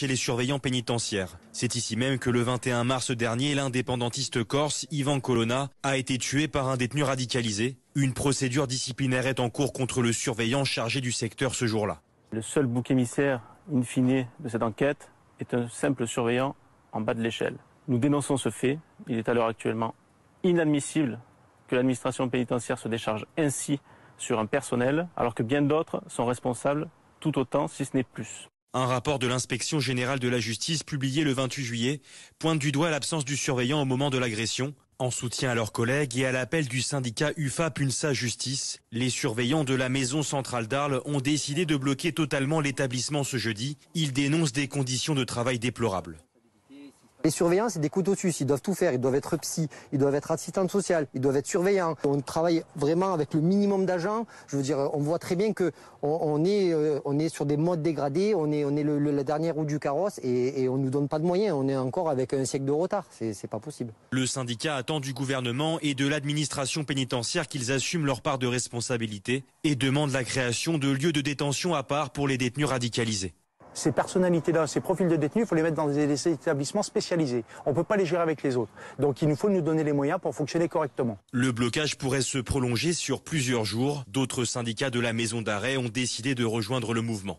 chez les surveillants pénitentiaires. C'est ici même que le 21 mars dernier, l'indépendantiste corse Ivan Colonna a été tué par un détenu radicalisé. Une procédure disciplinaire est en cours contre le surveillant chargé du secteur ce jour-là. Le seul bouc émissaire, in fine, de cette enquête est un simple surveillant en bas de l'échelle. Nous dénonçons ce fait. Il est à l'heure actuellement inadmissible que l'administration pénitentiaire se décharge ainsi sur un personnel, alors que bien d'autres sont responsables tout autant, si ce n'est plus. Un rapport de l'inspection générale de la justice publié le 28 juillet pointe du doigt l'absence du surveillant au moment de l'agression. En soutien à leurs collègues et à l'appel du syndicat UFA Punsa Justice, les surveillants de la maison centrale d'Arles ont décidé de bloquer totalement l'établissement ce jeudi. Ils dénoncent des conditions de travail déplorables. Les surveillants, c'est des couteaux suisses. Ils doivent tout faire. Ils doivent être psy, ils doivent être assistants sociales, ils doivent être surveillants. On travaille vraiment avec le minimum d'agents. Je veux dire, on voit très bien que on, est, euh, on est sur des modes dégradés. On est, on est la dernière roue du carrosse et, on on nous donne pas de moyens. On est encore avec un siècle de retard. C'est pas possible. Le syndicat attend du gouvernement et de l'administration pénitentiaire qu'ils assument leur part de responsabilité et demande la création de lieux de détention à part pour les détenus radicalisés ces personnalités-là, ces profils de détenus, il faut les mettre dans des établissements spécialisés. On ne peut pas les gérer avec les autres. Donc il nous faut nous donner les moyens pour fonctionner correctement. Le blocage pourrait se prolonger sur plusieurs jours. D'autres syndicats de la maison d'arrêt ont décidé de rejoindre le mouvement.